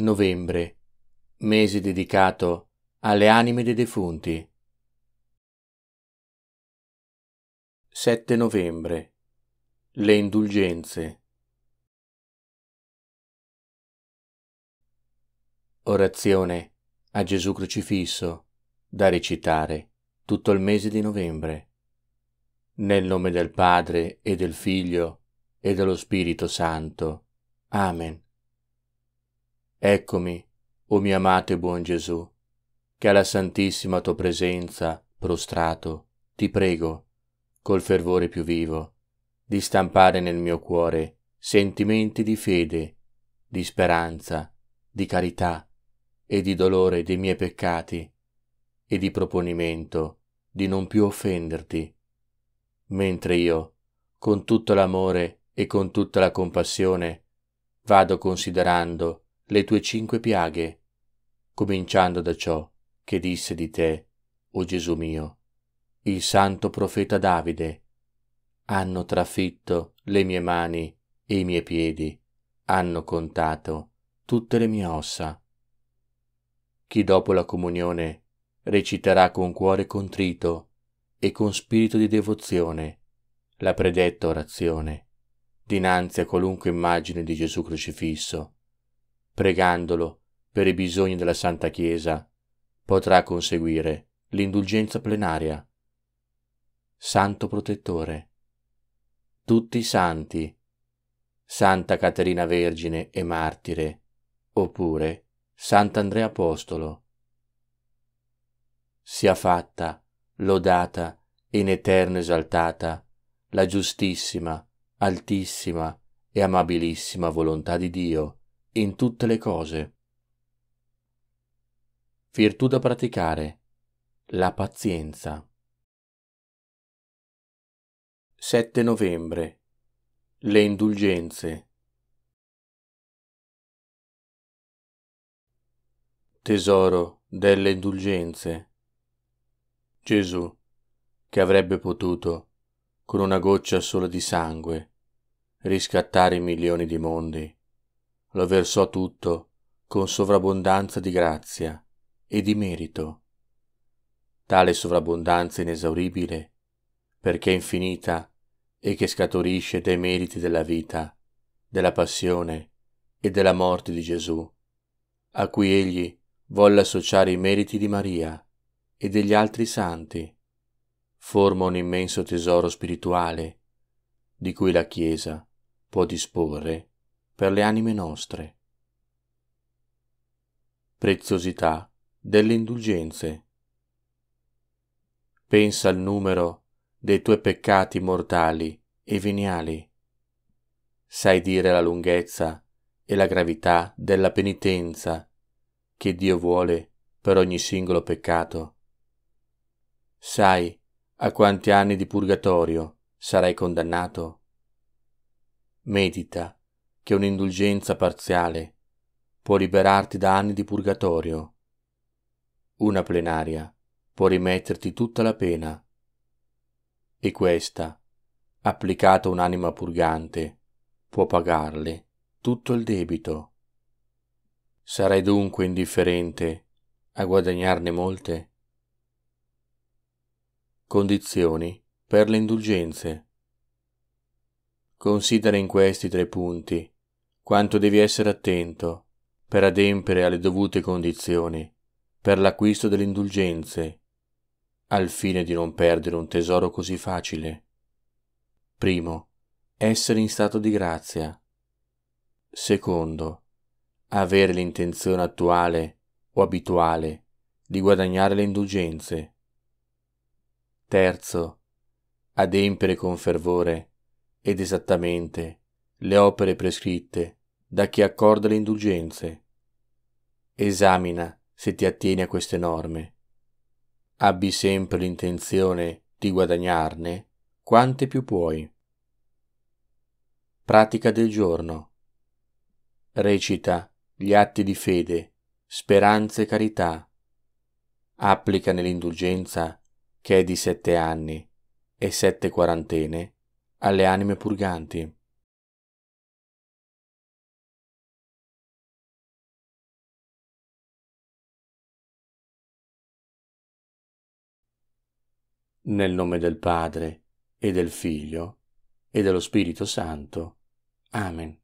Novembre, mese dedicato alle anime dei defunti. 7 novembre. Le indulgenze. Orazione a Gesù crocifisso da recitare tutto il mese di novembre. Nel nome del Padre e del Figlio e dello Spirito Santo. Amen. Eccomi, o mio amato e buon Gesù, che alla santissima tua presenza, prostrato, ti prego, col fervore più vivo, di stampare nel mio cuore sentimenti di fede, di speranza, di carità e di dolore dei miei peccati e di proponimento di non più offenderti, mentre io, con tutto l'amore e con tutta la compassione, vado considerando le tue cinque piaghe, cominciando da ciò che disse di te, o Gesù mio, il santo profeta Davide. Hanno trafitto le mie mani e i miei piedi, hanno contato tutte le mie ossa. Chi dopo la comunione reciterà con cuore contrito e con spirito di devozione la predetta orazione dinanzi a qualunque immagine di Gesù crocifisso pregandolo per i bisogni della Santa Chiesa, potrà conseguire l'indulgenza plenaria. Santo Protettore, tutti i santi, Santa Caterina Vergine e Martire, oppure Sant'Andrea Apostolo. Sia fatta, lodata, in eterno esaltata, la giustissima, altissima e amabilissima volontà di Dio, in tutte le cose. Virtù da praticare. La pazienza. 7 novembre. Le indulgenze. Tesoro delle indulgenze. Gesù, che avrebbe potuto, con una goccia sola di sangue, riscattare milioni di mondi, lo versò tutto con sovrabbondanza di grazia e di merito. Tale sovrabbondanza inesauribile, perché infinita e che scaturisce dai meriti della vita, della passione e della morte di Gesù, a cui egli volle associare i meriti di Maria e degli altri santi, forma un immenso tesoro spirituale di cui la Chiesa può disporre per le anime nostre. Preziosità delle indulgenze. Pensa al numero dei tuoi peccati mortali e veniali. Sai dire la lunghezza e la gravità della penitenza che Dio vuole per ogni singolo peccato. Sai a quanti anni di purgatorio sarai condannato? Medita che un'indulgenza parziale può liberarti da anni di purgatorio. Una plenaria può rimetterti tutta la pena. E questa, applicata a un'anima purgante, può pagarle tutto il debito. Sarai dunque indifferente a guadagnarne molte? Condizioni per le indulgenze. Considera in questi tre punti quanto devi essere attento per adempiere alle dovute condizioni, per l'acquisto delle indulgenze, al fine di non perdere un tesoro così facile. Primo, essere in stato di grazia. Secondo, avere l'intenzione attuale o abituale di guadagnare le indulgenze. Terzo, adempiere con fervore ed esattamente le opere prescritte da chi accorda le indulgenze. Esamina se ti attieni a queste norme. Abbi sempre l'intenzione di guadagnarne quante più puoi. Pratica del giorno. Recita gli atti di fede, speranza e carità. Applica nell'indulgenza, che è di sette anni e sette quarantene, alle anime purganti. Nel nome del Padre, e del Figlio, e dello Spirito Santo. Amen.